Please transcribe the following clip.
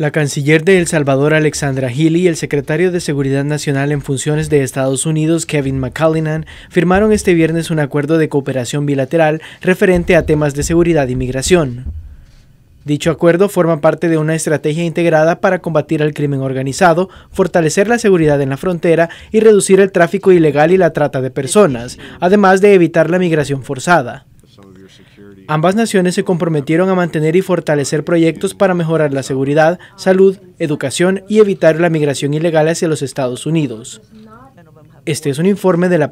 La canciller de El Salvador Alexandra Healy, y el secretario de Seguridad Nacional en funciones de Estados Unidos Kevin McCallinan firmaron este viernes un acuerdo de cooperación bilateral referente a temas de seguridad y migración. Dicho acuerdo forma parte de una estrategia integrada para combatir el crimen organizado, fortalecer la seguridad en la frontera y reducir el tráfico ilegal y la trata de personas, además de evitar la migración forzada. Ambas naciones se comprometieron a mantener y fortalecer proyectos para mejorar la seguridad, salud, educación y evitar la migración ilegal hacia los Estados Unidos. Este es un informe de la